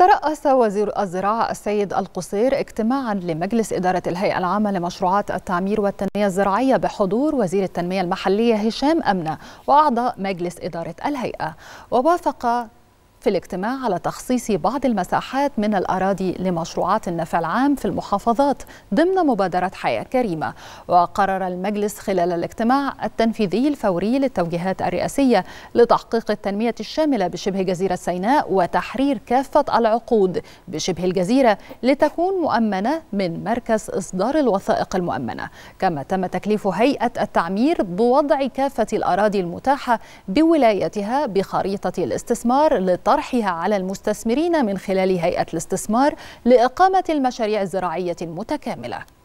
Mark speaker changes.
Speaker 1: ترأس وزير الزراعة السيد القصير اجتماعا لمجلس إدارة الهيئة العامة لمشروعات التعمير والتنمية الزراعية بحضور وزير التنمية المحلية هشام أمنة وأعضاء مجلس إدارة الهيئة ووافق في الاجتماع على تخصيص بعض المساحات من الأراضي لمشروعات النفع العام في المحافظات ضمن مبادرة حياة كريمة وقرر المجلس خلال الاجتماع التنفيذي الفوري للتوجيهات الرئاسية لتحقيق التنمية الشاملة بشبه جزيرة سيناء وتحرير كافة العقود بشبه الجزيرة لتكون مؤمنة من مركز إصدار الوثائق المؤمنة كما تم تكليف هيئة التعمير بوضع كافة الأراضي المتاحة بولايتها بخريطة الاستثمار لتحقيق وطرحها على المستثمرين من خلال هيئة الاستثمار لإقامة المشاريع الزراعية المتكاملة